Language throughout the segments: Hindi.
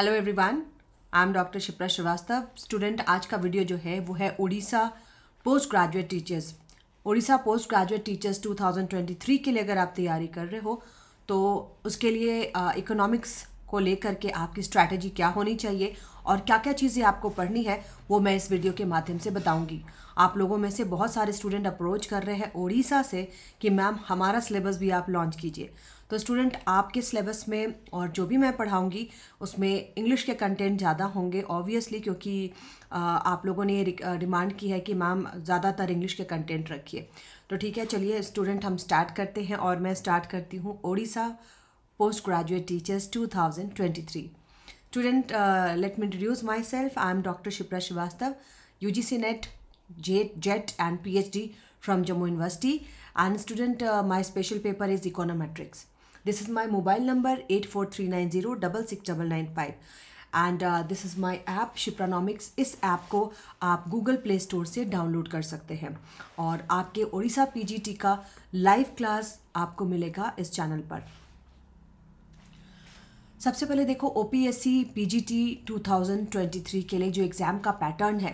Hello everyone I am doctor Shipra Srivastava student आज का वीडियो जो है वो है Odisha post graduate teachers Odisha post graduate teachers 2023 के लिए अगर आप तैयारी कर रहे हो तो उसके लिए इकोनॉमिक्स को लेकर के आपकी स्ट्रैटेजी क्या होनी चाहिए और क्या क्या चीज़ें आपको पढ़नी है वो मैं इस वीडियो के माध्यम से बताऊंगी आप लोगों में से बहुत सारे स्टूडेंट अप्रोच कर रहे हैं ओडिशा से कि मैम हमारा सिलेबस भी आप लॉन्च कीजिए तो स्टूडेंट आपके सिलेबस में और जो भी मैं पढ़ाऊँगी उसमें इंग्लिश के कंटेंट ज़्यादा होंगे ऑब्वियसली क्योंकि आप लोगों ने ये डिमांड की है कि मैम ज़्यादातर इंग्लिश के कंटेंट रखिए तो ठीक है चलिए स्टूडेंट हम स्टार्ट करते हैं और मैं स्टार्ट करती हूँ Odisha post graduate teachers 2023 student let me introduce myself I am doctor Shipra Srivastava U G C NET J जेट and P H D from Jammu university and student my special paper is econometrics this is my mobile number eight four three nine zero double six double nine five and this is my app Shipranomics इस ऐप को आप गूगल प्ले स्टोर से डाउनलोड कर सकते हैं और आपके ओडिशा टी का लाइव क्लास आपको मिलेगा इस चैनल पर सबसे पहले देखो O P S C P G T two thousand twenty three के लिए जो एग्ज़ाम का पैटर्न है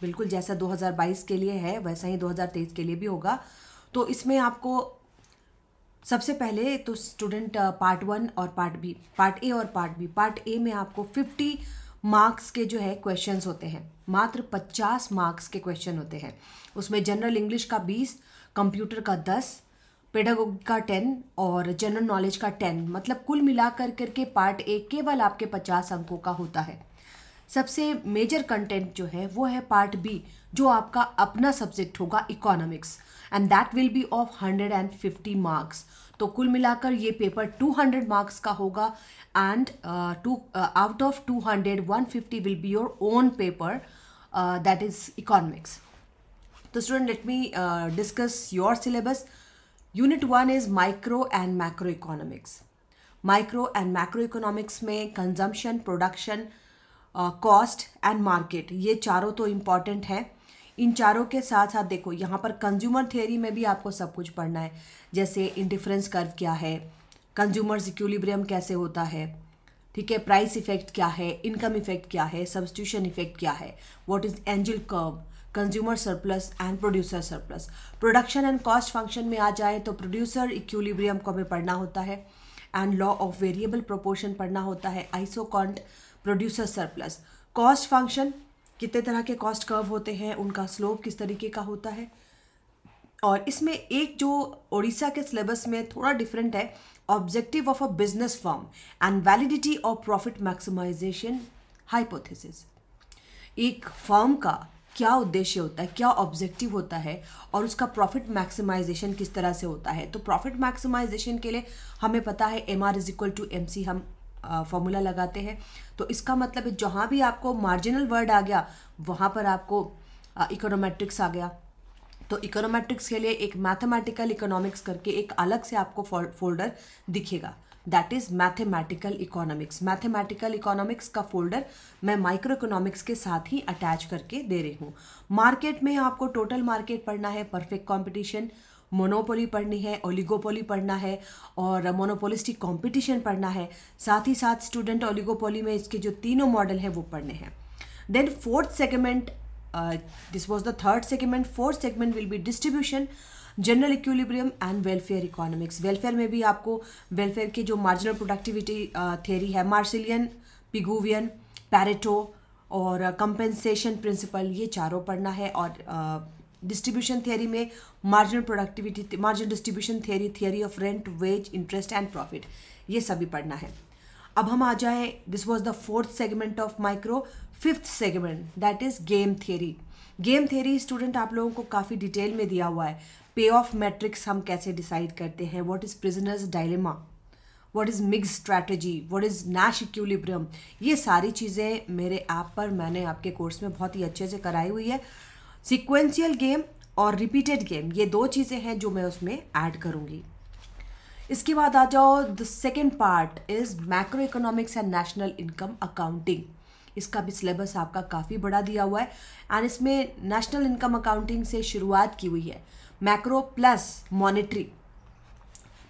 बिल्कुल जैसा दो हज़ार बाईस के लिए है वैसा ही दो हज़ार तेईस के लिए भी होगा तो इसमें आपको सबसे पहले तो स्टूडेंट पार्ट वन और पार्ट बी पार्ट ए और पार्ट बी पार्ट ए में आपको फिफ्टी मार्क्स के जो है क्वेश्चंस होते हैं मात्र पचास मार्क्स के क्वेश्चन होते हैं उसमें जनरल इंग्लिश का बीस कंप्यूटर का दस पेडागोग का टेन और जनरल नॉलेज का टेन मतलब कुल मिलाकर करके पार्ट ए केवल आपके पचास अंकों का होता है सबसे मेजर कंटेंट जो है वो है पार्ट बी जो आपका अपना सब्जेक्ट होगा economics and that will be of hundred and fifty marks तो कुल मिलाकर ये पेपर 200 मार्क्स का होगा and to out of 200 150 will be your own paper that is economics तो student let me discuss your syllabus unit one is micro and macro economics micro and macro economics में consumption production cost and market ये चारों तो इम्पॉर्टेंट है इन चारों के साथ साथ देखो यहाँ पर कंज्यूमर थियोरी में भी आपको सब कुछ पढ़ना है जैसे इंडिफरेंस कर्व क्या है कंज्यूमर्स सिक्यूलिब्रियम कैसे होता है ठीक है प्राइस इफेक्ट क्या है इनकम इफेक्ट क्या है सब्सटिट्यूशन इफेक्ट क्या है what is Engel curve consumer surplus and producer surplus production and cost function में आ जाए तो प्रोड्यूसर इक्यूलिब्रियम को हमें पढ़ना होता है and law of variable proportion पढ़ना होता है isoquant producer surplus cost function कितने तरह के कॉस्ट कर्व होते हैं उनका स्लोप किस तरीके का होता है और इसमें एक जो ओडिशा के सिलेबस में थोड़ा डिफरेंट है objective of a business form and validity of profit maximisation hypothesis एक फॉर्म का क्या उद्देश्य होता है क्या ऑब्जेक्टिव होता है और उसका प्रॉफिट मैक्सिमाइजेशन किस तरह से होता है तो प्रॉफिट मैक्सिमाइजेशन के लिए हमें पता है M R is equal to M C हम फॉर्मूला लगाते हैं तो इसका मतलब है जहाँ भी आपको मार्जिनल वर्ड आ गया वहाँ पर आपको इकोनोमेट्रिक्स आ गया तो इकोनोमेट्रिक्स के लिए एक मैथमेटिकल इकोनॉमिक्स करके एक अलग से आपको फोल्डर दिखेगा that is mathematical economics mathematical economics का फोल्डर मैं माइक्रो इकोनॉमिक्स के साथ ही अटैच करके दे रही हूँ मार्केट में आपको टोटल मार्केट पढ़ना है परफेक्ट कॉम्पिटिशन मोनोपोली पढ़नी है ओलिगोपोली पढ़ना है और मोनोपोलिस्टिक कंपटीशन पढ़ना है साथ ही साथ स्टूडेंट ओलिगोपोली में इसके जो तीनों मॉडल हैं वो पढ़ने हैं then fourth segment this was the third segment fourth segment will be distribution general equilibrium and welfare economics welfare में भी आपको वेलफेयर की जो मार्जिनल प्रोडक्टिविटी थेरी है मार्सिलियन पिगुवियन पैरेटो और कंपेंसेशन uh, प्रिंसिपल ये चारों पढ़ना है और uh, डिस्ट्रीब्यूशन थियोरी में marginal productivity margin distribution theory theory of rent wage interest and profit ये सभी पढ़ना है अब हम आ जाए this was the fourth segment of micro fifth segment that is game theory game theory student आप लोगों को काफ़ी डिटेल में दिया हुआ है पे ऑफ मैट्रिक्स हम कैसे डिसाइड करते हैं what is prisoners dilemma what is mix strategy what is Nash equilibrium ये सारी चीज़ें मेरे ऐप पर मैंने आपके कोर्स में बहुत ही अच्छे से कराई हुई है सिक्वेंशियल गेम और रिपीटेड गेम ये दो चीज़ें हैं जो मैं उसमें ऐड करूँगी इसके बाद आ जाओ the second part is macro economics and national income accounting इसका भी सिलेबस आपका काफ़ी बड़ा दिया हुआ है एंड इसमें नेशनल इनकम अकाउंटिंग से शुरुआत की हुई है मैक्रो प्लस मॉनिटरी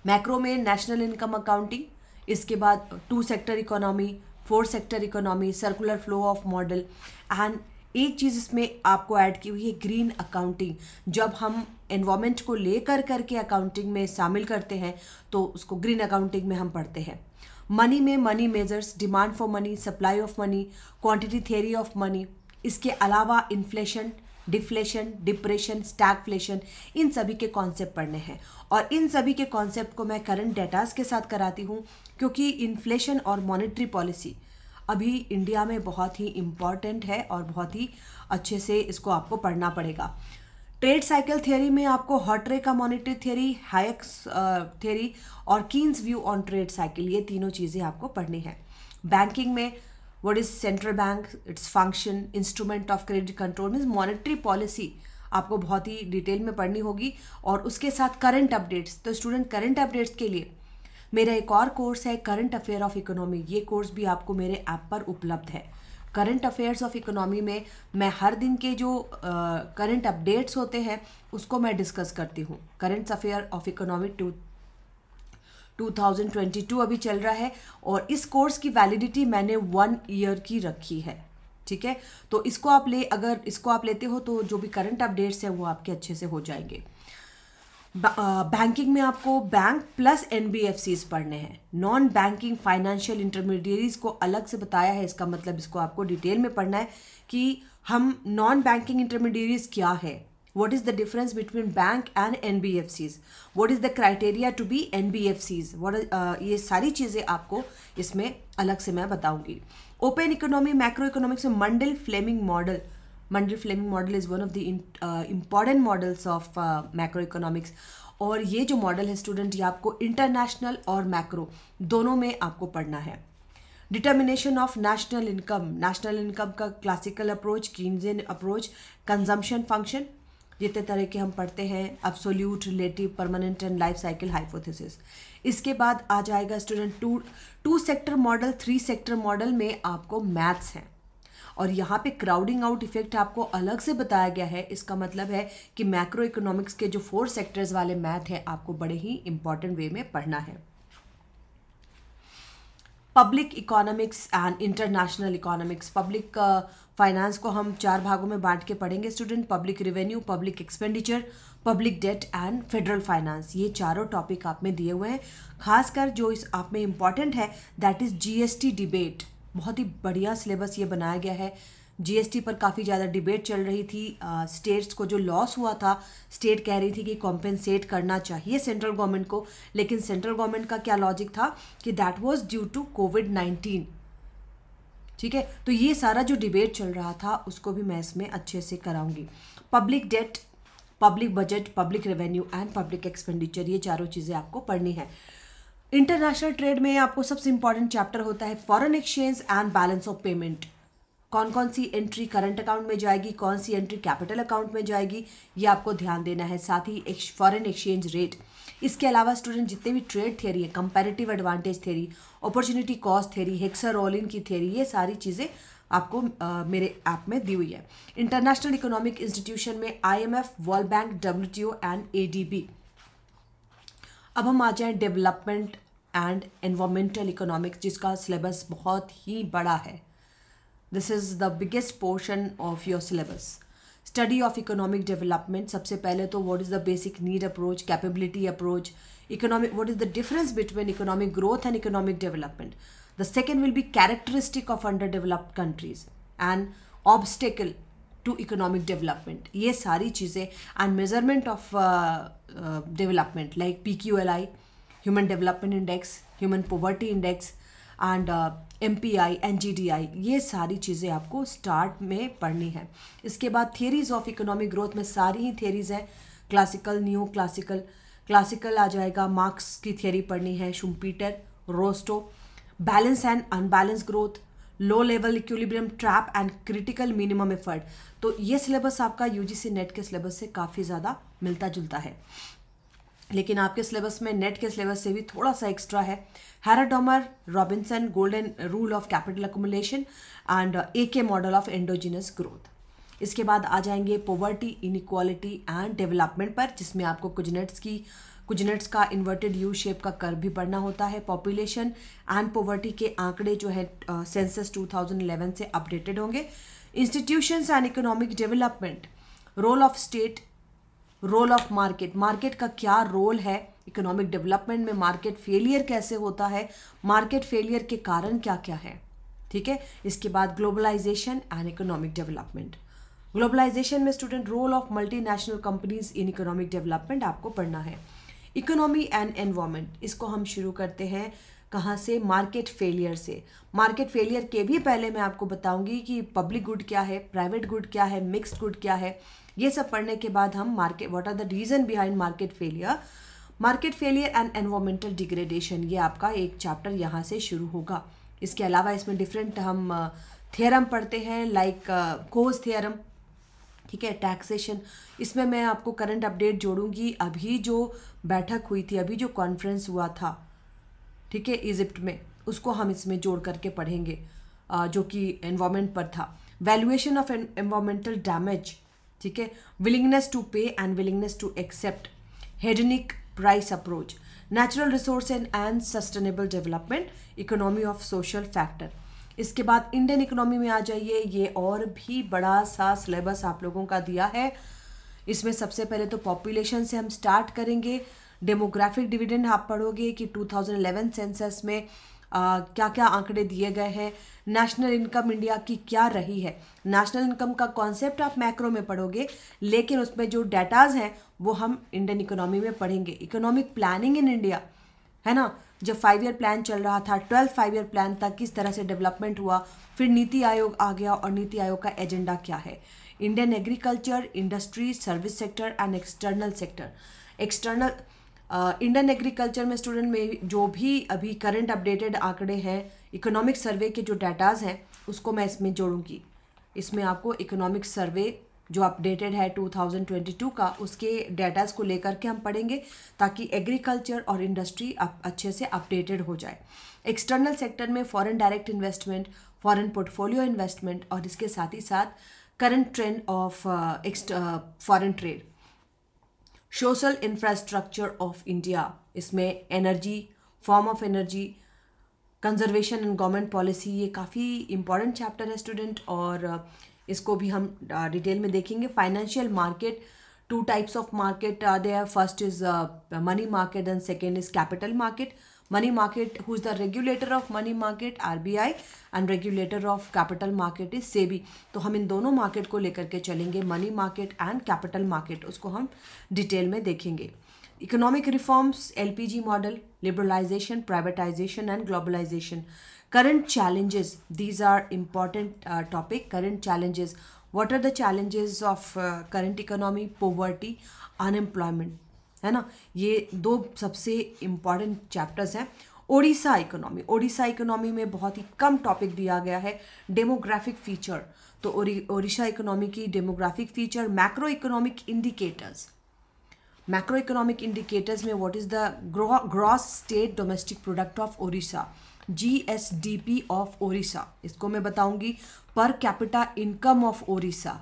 मैक्रो में नेशनल इनकम अकाउंटिंग इसके बाद two sector economy four sector economy circular flow of model and एक चीज़ इसमें आपको ऐड की हुई है ग्रीन अकाउंटिंग जब हम एनवायरमेंट को लेकर करके अकाउंटिंग में शामिल करते हैं तो उसको ग्रीन अकाउंटिंग में हम पढ़ते हैं मनी में money measures demand for money supply of money quantity theory of money इसके अलावा इन्फ्लेशन डिफ्लेशन डिप्रेशन स्टैगफ्लेशन इन सभी के कॉन्सेप्ट पढ़ने हैं और इन सभी के कॉन्सेप्ट को मैं करंट डेटास के साथ कराती हूँ क्योंकि इन्फ्लेशन और मॉनेटरी पॉलिसी अभी इंडिया में बहुत ही इम्पॉर्टेंट है और बहुत ही अच्छे से इसको आपको पढ़ना पड़ेगा ट्रेड साइकिल थियोरी में आपको हॉटरे का मॉनिटरी थियोरी हाइक्स थियोरी और Keynes view on trade cycle ये तीनों चीज़ें आपको पढ़नी है बैंकिंग में what is central bank its function instrument of credit control means monetary policy आपको बहुत ही डिटेल में पढ़नी होगी और उसके साथ करंट अपडेट्स तो स्टूडेंट करंट अपडेट्स के लिए मेरा एक और कोर्स है करंट अफेयर ऑफ इकोनॉमी ये कोर्स भी आपको मेरे ऐप आप पर उपलब्ध है करंट अफेयर्स ऑफ इकोनॉमी में मैं हर दिन के जो करंट uh, अपडेट्स होते हैं उसको मैं डिस्कस करती हूँ current affair of economy to 2022 अभी चल रहा है और इस कोर्स की वैलिडिटी मैंने वन ईयर की रखी है ठीक है तो इसको आप ले अगर इसको आप लेते हो तो जो भी करंट अपडेट्स हैं वो आपके अच्छे से हो जाएंगे बैंकिंग uh, में आपको बैंक प्लस एन पढ़ने हैं नॉन बैंकिंग फाइनेंशियल इंटरमीडियरीज़ को अलग से बताया है इसका मतलब इसको आपको डिटेल में पढ़ना है कि हम नॉन बैंकिंग इंटरमीडियरीज क्या है is the difference between bank and N B F Cs what is the criteria to be N B F Cs व ये सारी चीज़ें आपको इसमें अलग से मैं बताऊंगी ओपन इकोनॉमी मैक्रो इकोनॉमिक्स में Mundell Fleming model Mundell Fleming model is one of the important models of macroeconomics और ये जो मॉडल है स्टूडेंट ये आपको इंटरनेशनल और मैक्रो दोनों में आपको पढ़ना है determination of national income national income का क्लासिकल अप्रोच इन अप्रोच कंजम्पशन फंक्शन जितने तरह के हम पढ़ते हैं absolute relative permanent and life cycle hypothesis इसके बाद आ जाएगा student two two sector model three sector model में आपको मैथ्स हैं और यहाँ पे क्राउडिंग आउट इफेक्ट आपको अलग से बताया गया है इसका मतलब है कि मैक्रो इकोनॉमिक्स के जो फोर सेक्टर्स वाले मैथ हैं आपको बड़े ही इंपॉर्टेंट वे में पढ़ना है public economics and international economics public finance को हम चार भागों में बांट के पढ़ेंगे student public revenue public expenditure public debt and federal finance ये चारों टॉपिक आप में दिए हुए हैं खासकर जो इस आप में इम्पॉर्टेंट है दैट इज़ जीएसटी डिबेट बहुत ही बढ़िया सिलेबस ये बनाया गया है जीएसटी पर काफ़ी ज़्यादा डिबेट चल रही थी स्टेट्स को जो लॉस हुआ था स्टेट कह रही थी कि कॉम्पेंसेट करना चाहिए सेंट्रल गवर्नमेंट को लेकिन सेंट्रल गवर्नमेंट का क्या लॉजिक था कि that was due to Covid nineteen ठीक है तो ये सारा जो डिबेट चल रहा था उसको भी मैं इसमें अच्छे से कराऊंगी public debt public budget public revenue and public expenditure ये चारों चीज़ें आपको पढ़नी है इंटरनेशनल ट्रेड में आपको सबसे इंपॉर्टेंट चैप्टर होता है foreign exchange and balance of payment कौन कौन सी एंट्री करंट अकाउंट में जाएगी कौन सी एंट्री कैपिटल अकाउंट में जाएगी ये आपको ध्यान देना है साथ ही एक फॉरेन एक्सचेंज रेट इसके अलावा स्टूडेंट जितने भी ट्रेड थियरी है comparative advantage theory opportunity cost theory Heckscher इन की थियरी ये सारी चीज़ें आपको आ, मेरे ऐप में दी हुई है इंटरनेशनल इकोनॉमिक इंस्टीट्यूशन में IMF World Bank WTO and ADB अब हम आ जाएं डेवलपमेंट एंड एनवामेंटल इकोनॉमिक्स जिसका सिलेबस बहुत ही बड़ा है this is the biggest portion of your syllabus study of economic development सबसे पहले तो what is the basic need approach capability approach economic what is the difference between economic growth and economic development the second will be characteristic of under developed countries and obstacle to economic development ये सारी चीज़ें and measurement of development like P Q L I human development index human poverty index and M P I and G D I ये सारी चीज़ें आपको स्टार्ट में पढ़नी है इसके बाद थियरीज ऑफ इकोनॉमिक ग्रोथ में सारी ही थियरीज हैं क्लासिकल न्यू क्लासिकल क्लासिकल आ जाएगा मार्क्स की थियरी पढ़नी है Schumpeter Rostow balance and unbalance growth low level equilibrium trap and critical minimum effort तो ये सिलेबस आपका यूजीसी नेट के सिलेबस से काफ़ी ज़्यादा मिलता जुलता है लेकिन आपके सिलेबस में नेट के सिलेबस से भी थोड़ा सा एक्स्ट्रा है Harrod Domar Robinson golden rule of capital accumulation and A K model of endogenous growth इसके बाद आ जाएंगे पोवर्टी इनिक्वालिटी एंड डेवलपमेंट पर जिसमें आपको कुजनेट्स की कुजनेट्स का इन्वर्टेड यू शेप का कर भी पढ़ना होता है पॉपुलेशन एंड पोवर्टी के आंकड़े जो है सेंसस uh, 2011 से अपडेटेड होंगे institutions and economic development role of state role of market market का क्या रोल है इकोनॉमिक डेवलपमेंट में मार्केट फेलियर कैसे होता है मार्केट फेलियर के कारण क्या क्या है ठीक है इसके बाद globalisation and economic development globalisation में student role of multinational companies in economic development आपको पढ़ना है इकोनॉमी एंड एनवायरमेंट इसको हम शुरू करते हैं कहाँ से मार्केट फेलियर से मार्केट फेलियर के भी पहले मैं आपको बताऊंगी कि पब्लिक गुड क्या है प्राइवेट गुड क्या है मिक्स्ड गुड क्या है ये सब पढ़ने के बाद हम market what are the reason behind market failure market failure and environmental degradation ये आपका एक चैप्टर यहाँ से शुरू होगा इसके अलावा इसमें डिफरेंट हम थेरम पढ़ते हैं लाइक कोज थेरम ठीक है टैक्सेशन इसमें मैं आपको करंट अपडेट जोड़ूंगी अभी जो बैठक हुई थी अभी जो कॉन्फ्रेंस हुआ था ठीक है इजिप्ट में उसको हम इसमें जोड़ करके पढ़ेंगे जो कि एनवायरमेंट पर था वैल्यूएशन ऑफ एनवायरमेंटल डैमेज ठीक है willingness to pay and willingness to accept hedonic price approach natural resource and and sustainable development economy of social factor इसके बाद इंडियन इकोनॉमी में आ जाइए ये और भी बड़ा सा सिलेबस आप लोगों का दिया है इसमें सबसे पहले तो पॉपुलेशन से हम स्टार्ट करेंगे डेमोग्राफिक डिविडेंड आप पढ़ोगे कि 2011 सेंसस में क्या क्या आंकड़े दिए गए हैं नेशनल इनकम इंडिया की क्या रही है नेशनल इनकम का कॉन्सेप्ट आप मैक्रो में पढ़ोगे लेकिन उसमें जो डाटाज हैं वो हम इंडियन इकोनॉमी में पढ़ेंगे इकोनॉमिक प्लानिंग इन इंडिया है ना जब फाइव ईयर प्लान चल रहा था ट्वेल्थ फाइव ईयर प्लान तक किस तरह से डेवलपमेंट हुआ फिर नीति आयोग आ गया और नीति आयोग का एजेंडा क्या है Indian agriculture industry service sector and external sector external Indian agriculture में स्टूडेंट में जो भी अभी करंट अपडेटेड आंकड़े हैं इकोनॉमिक सर्वे के जो डाटाज हैं उसको मैं इसमें जोड़ूंगी इसमें आपको इकोनॉमिक सर्वे जो अपडेटेड है 2022 का उसके डेटाज को लेकर के हम पढ़ेंगे ताकि एग्रीकल्चर और इंडस्ट्री अप, अच्छे से अपडेटेड हो जाए एक्सटर्नल सेक्टर में foreign direct investment foreign portfolio investment और इसके साथ ही साथ current trend of foreign trade social infrastructure of India इसमें energy form of energy conservation and government policy ये काफ़ी इंपॉर्टेंट चैप्टर है स्टूडेंट और इसको भी हम डिटेल में देखेंगे financial market two types of market they first is money market and second is capital market Money market, who is the regulator of money market, RBI, and regulator of capital market is SEBI तो हम इन दोनों मार्केट को लेकर के चलेंगे money market and capital market उसको हम डिटेल में देखेंगे economic reforms LPG model liberalization privatization and globalization current challenges these are important uh, topic current challenges what are the challenges of uh, current economy poverty unemployment है ना ये दो सबसे इम्पॉर्टेंट चैप्टर्स हैं ओडिशा इकोनॉमी ओडिशा इकोनॉमी में बहुत ही कम टॉपिक दिया गया है डेमोग्राफिक फीचर तो ओडिशा इकोनॉमी की demographic feature macroeconomic indicators macroeconomic indicators में what is the gross state domestic product of Odisha G S D P of Odisha इसको मैं बताऊंगी per capita income of Odisha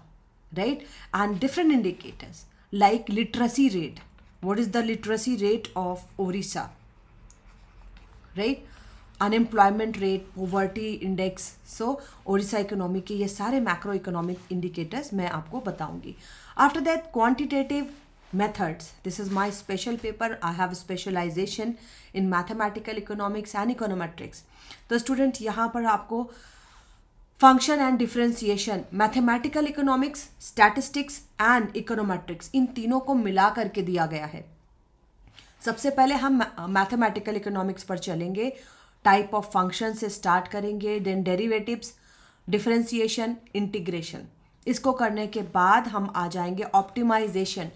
right and different indicators like literacy rate what is the literacy rate of Orissa, right? unemployment rate poverty index so orissa economy ke ye sare macro economic indicators main aapko bataungi after that quantitative methods this is my special paper i have a specialization in mathematical economics and econometrics the student yahan par aapko uh, function and differentiation mathematical economics statistics and econometrics इन तीनों को मिला करके दिया गया है सबसे पहले हम मैथमेटिकल इकोनॉमिक्स पर चलेंगे टाइप ऑफ फंक्शन से स्टार्ट करेंगे देन डेरिवेटिव्स डिफ्रेंसिएशन इंटीग्रेशन इसको करने के बाद हम आ जाएंगे ऑप्टिमाइजेशन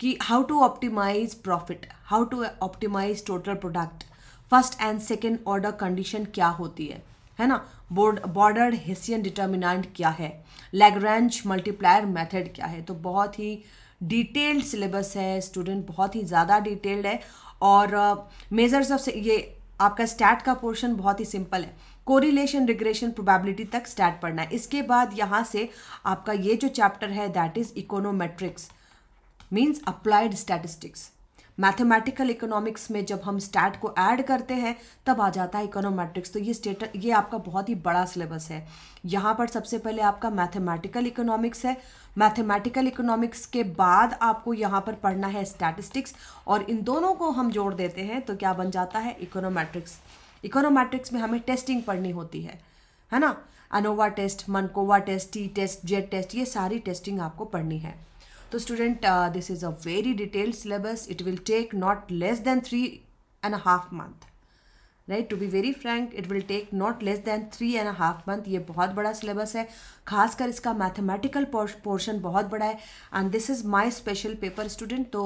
कि how to optimise profit how to optimise total product first and second order condition क्या होती है है ना बॉर्डर हिस्सियन डिटर्मिनेंट क्या है लेगरेंच मल्टीप्लायर मेथड क्या है तो बहुत ही डिटेल्ड सिलेबस है स्टूडेंट बहुत ही ज़्यादा डिटेल्ड है और मेजर्स uh, ऑफ ये आपका स्टैट का पोर्शन बहुत ही सिंपल है कोरिलेशन रिग्रेशन प्रोबेबिलिटी तक स्टैट पढ़ना है इसके बाद यहाँ से आपका ये जो चैप्टर है that is econometrics means applied statistics mathematical economics में जब हम स्टैट को ऐड करते हैं तब आ जाता है इकोनोमेट्रिक्स तो ये स्टेट ये आपका बहुत ही बड़ा सिलेबस है यहाँ पर सबसे पहले आपका मैथमेटिकल इकोनॉमिक्स है मैथमेटिकल इकोनॉमिक्स के बाद आपको यहाँ पर पढ़ना है स्टैटिस्टिक्स और इन दोनों को हम जोड़ देते हैं तो क्या बन जाता है इकोनोमेट्रिक्स इकोनोमेट्रिक्स में हमें टेस्टिंग पढ़नी होती है है ना ANOVA test MANCOVA test T test Z test ये सारी टेस्टिंग आपको पढ़नी है तो student this is a very detailed syllabus it will take not less than three and half month right to be very frank it will take not less than three and half month ये बहुत बड़ा सिलेबस है खासकर इसका मैथमेटिकल पोर्शन बहुत बड़ा है and this is my special paper student तो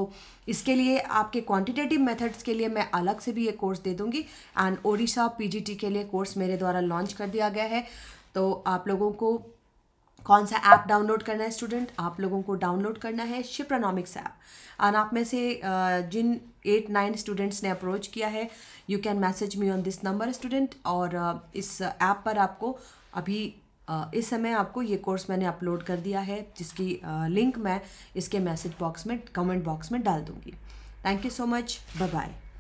इसके लिए आपके क्वांटिटेटिव मेथड्स के लिए मैं अलग से भी ये कोर्स दे दूँगी एंड ओडिशा पीजीटी के लिए कोर्स मेरे द्वारा लॉन्च कर दिया गया है तो आप लोगों को कौन सा ऐप डाउनलोड करना है स्टूडेंट आप लोगों को डाउनलोड करना है शिप्रोनॉमिक्स ऐप और आप में से जिन एट नाइन स्टूडेंट्स ने अप्रोच किया है you can message me on this number student और इस ऐप पर आपको अभी इस समय आपको ये कोर्स मैंने अपलोड कर दिया है जिसकी लिंक मैं इसके मैसेज बॉक्स में कमेंट बॉक्स में डाल दूँगी thank you so much bye